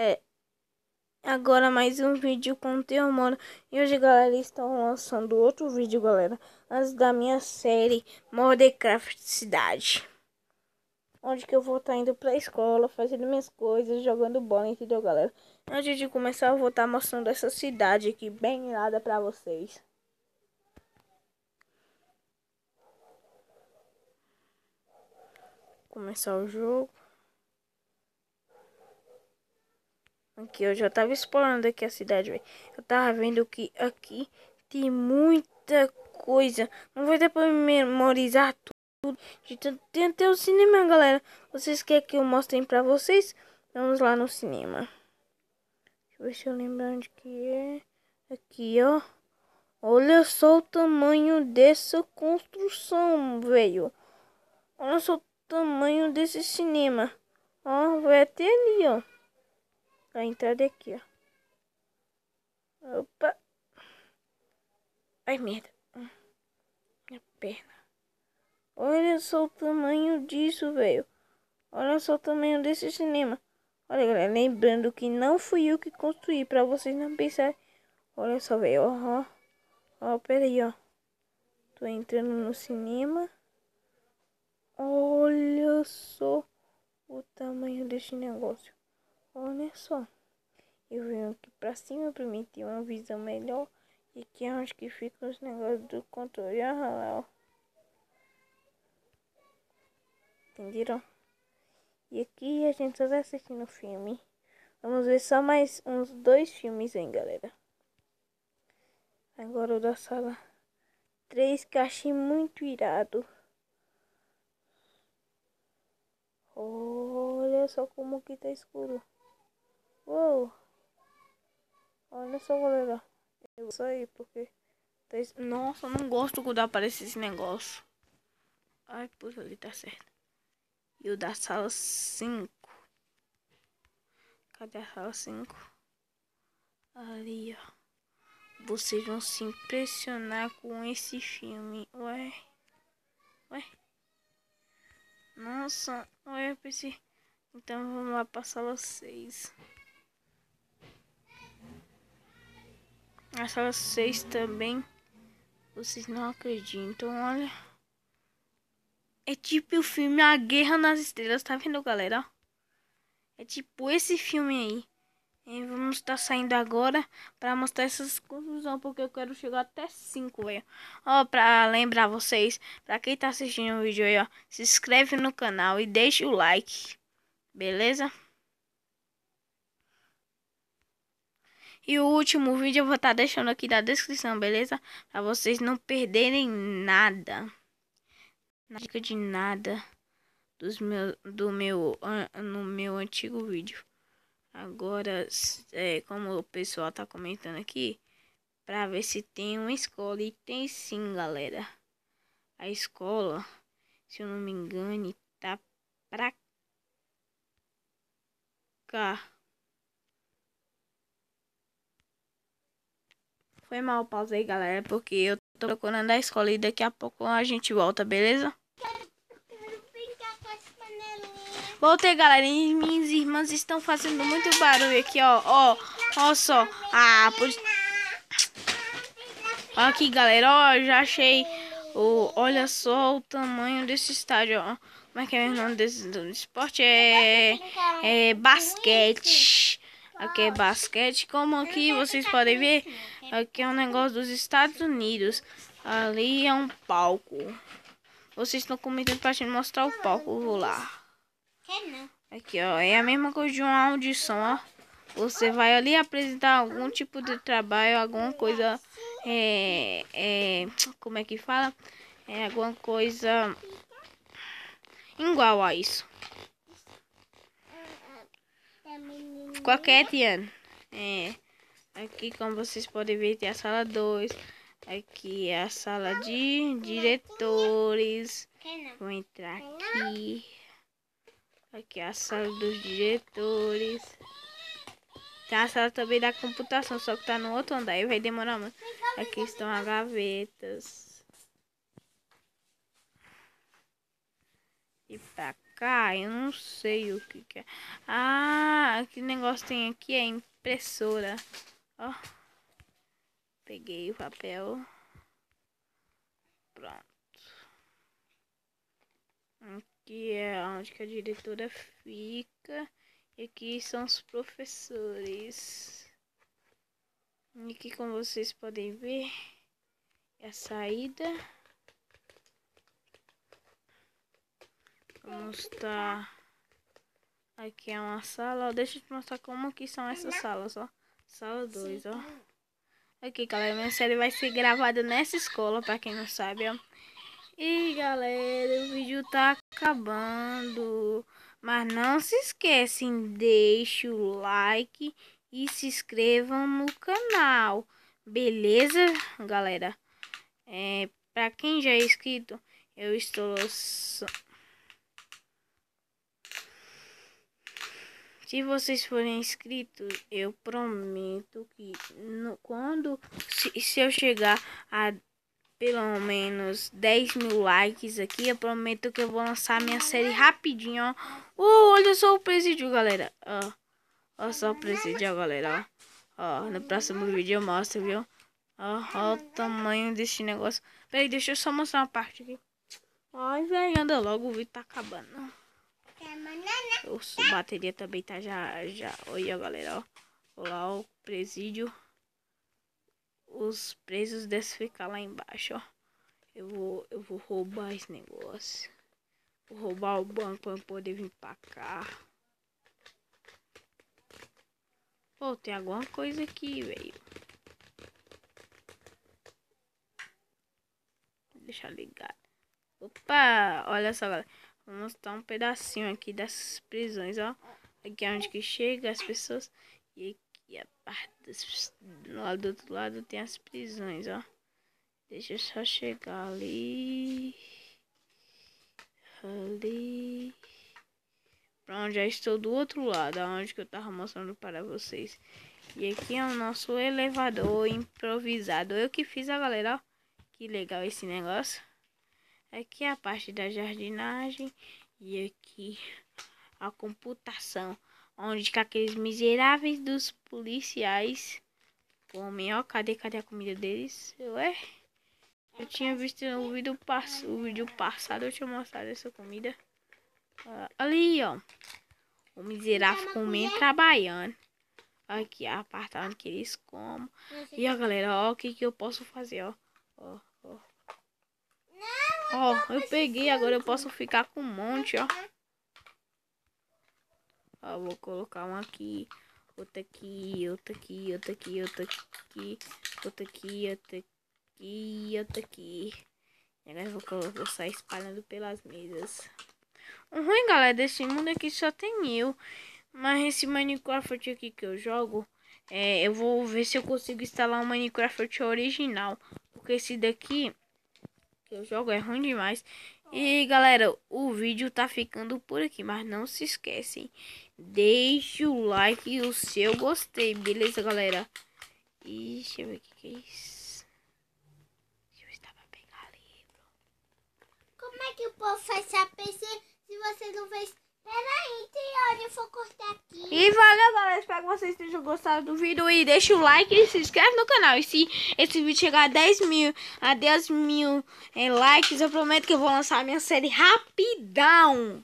É, agora mais um vídeo com o Teu mano E hoje, galera, estão lançando outro vídeo, galera. Antes da minha série Mordecraft Cidade. Onde que eu vou estar tá indo pra escola, fazendo minhas coisas, jogando bola, entendeu, galera? Antes de começar, eu vou estar tá mostrando essa cidade aqui, bem irada pra vocês. Começar o jogo. Aqui, eu já tava explorando aqui a cidade, velho. Eu tava vendo que aqui tem muita coisa. Não vou dar pra memorizar tudo. Tem até o cinema, galera. Vocês querem que eu mostre pra vocês? Vamos lá no cinema. Deixa eu ver se eu lembro onde que é. Aqui, ó. Olha só o tamanho dessa construção, velho. Olha só o tamanho desse cinema. Ó, vai até ali, ó a entrada é aqui, ó. Opa! Ai, merda. Minha perna. Olha só o tamanho disso, velho. Olha só o tamanho desse cinema. Olha, galera, lembrando que não fui eu que construí, pra vocês não pensarem. Olha só, velho, ó, ó, ó, pera aí, ó. Tô entrando no cinema. Olha só o tamanho desse negócio. Olha só. Eu venho aqui pra cima pra mim ter uma visão melhor. E aqui é onde que fica os negócios do controle. Olha lá, ó. Entenderam? E aqui a gente só vai assistindo filme. Vamos ver só mais uns dois filmes hein, galera. Agora o da sala 3, que achei muito irado. Olha só como que tá escuro. Uou! Olha só, galera. Eu vou aí porque... Nossa, eu não gosto quando aparece esse negócio. Ai, puta, ali tá certo. E o da sala 5. Cadê a sala 5? Ali, ó. Vocês vão se impressionar com esse filme. Ué. Ué. Nossa. Ué, eu pensei... Então vamos lá pra sala 6. A sala 6 também. Vocês não acreditam, então, olha. É tipo o filme A Guerra nas Estrelas, tá vendo, galera? É tipo esse filme aí. E é, vamos estar tá saindo agora para mostrar essas confusões, porque eu quero chegar até 5, velho. Ó, pra lembrar vocês, pra quem tá assistindo o vídeo aí, ó, se inscreve no canal e deixa o like, beleza? E o último vídeo eu vou estar tá deixando aqui na descrição, beleza? Pra vocês não perderem nada. Na dica de nada dos meu, do meu, no meu antigo vídeo. Agora, é, como o pessoal tá comentando aqui, pra ver se tem uma escola. E tem sim, galera. A escola, se eu não me engano, tá pra cá. Foi mal, pausei, galera, porque eu tô procurando a escola e daqui a pouco a gente volta, beleza? Voltei, galera. E minhas irmãs estão fazendo muito barulho aqui, ó. Ó, ó só. Ah, por... Aqui, galera, ó, já achei o... Olha só o tamanho desse estádio, ó. Como é que é o nome desse do esporte? É... É basquete. Aqui é basquete, como aqui vocês podem ver, aqui é um negócio dos Estados Unidos. Ali é um palco. Vocês estão comentando pra gente mostrar o palco, vou lá. Aqui, ó, é a mesma coisa de uma audição, ó. Você vai ali apresentar algum tipo de trabalho, alguma coisa, é, é, como é que fala? É alguma coisa igual a isso. Coquete, Ana. É. Aqui, como vocês podem ver, tem a sala 2. Aqui é a sala de diretores. Vou entrar aqui. Aqui é a sala dos diretores. Tem a sala também da computação, só que tá no outro andar. Aí vai demorar muito. Aqui estão as gavetas. E pra cá? Eu não sei o que, que é. Ah, que negócio tem aqui? É impressora. Ó. Peguei o papel. Pronto. Aqui é onde que a diretora fica. E aqui são os professores. E aqui, como vocês podem ver, é a saída. mostrar. Aqui é uma sala. Deixa eu te mostrar como que são essas salas, ó. Sala 2, ó. Aqui, galera, minha série vai ser gravada nessa escola, pra quem não sabe, ó. E, galera, o vídeo tá acabando. Mas não se esquecem, deixe o like e se inscrevam no canal. Beleza, galera? É, pra quem já é inscrito, eu estou... Se vocês forem inscritos, eu prometo que no, quando se, se eu chegar a pelo menos 10 mil likes aqui, eu prometo que eu vou lançar minha série rapidinho, ó. Uh, olha só o presídio, galera. Ó, ó só o presídio, galera, ó. Ó, no próximo vídeo eu mostro, viu? Ó, ó o tamanho desse negócio. Peraí, deixa eu só mostrar uma parte aqui. Ai, velho, anda logo, o vídeo tá acabando o bateria também tá já, já. Olha, galera, ó. Lá o presídio. Os presos desses ficar lá embaixo, ó. Eu vou, eu vou roubar esse negócio. Vou roubar o banco pra eu poder vir pra cá. Pô, tem alguma coisa aqui, velho. Deixa ligado. Opa, olha só, galera. Vou mostrar um pedacinho aqui das prisões, ó. Aqui é onde que chega as pessoas. E aqui a parte das, do outro lado tem as prisões, ó. Deixa eu só chegar ali. Ali. Pronto, já estou do outro lado, aonde que eu tava mostrando para vocês. E aqui é o nosso elevador improvisado. Eu que fiz, a galera, ó. Que legal esse negócio. Aqui é a parte da jardinagem e aqui a computação, onde que aqueles miseráveis dos policiais comem. Ó, cadê, cadê a comida deles? Ué? Eu tinha visto no vídeo, passado o vídeo passado, eu tinha mostrado essa comida. Uh, ali, ó. O miserável então, comendo, trabalhando. Aqui é a parte onde que eles comem. E, ó, galera, ó, o que que eu posso fazer, ó. Ó. Ó, oh, eu peguei, agora eu posso ficar com um monte, ó. Ó, vou colocar um aqui, outro aqui, outro aqui, outro aqui, outro aqui, outro aqui, outro aqui, outro aqui. E agora eu vou, vou sair espalhando pelas mesas. O ruim, galera, desse mundo aqui só tem eu. Mas esse Minecraft aqui que eu jogo, é, eu vou ver se eu consigo instalar o um Minecraft original. Porque esse daqui que eu jogo é ruim demais. E galera, o vídeo tá ficando por aqui, mas não se esquecem, deixe o like e o seu gostei, beleza galera? E deixa eu ver o que, é isso. Deixa eu ver pra pegar ali, Como é que o povo faz se, se você não fez... Peraí, tem eu vou cortar aqui. E valeu, galera. Espero que vocês tenham gostado do vídeo. E deixa o like e se inscreve no canal. E se esse vídeo chegar a 10 mil, a 10 mil eh, likes, eu prometo que eu vou lançar a minha série rapidão.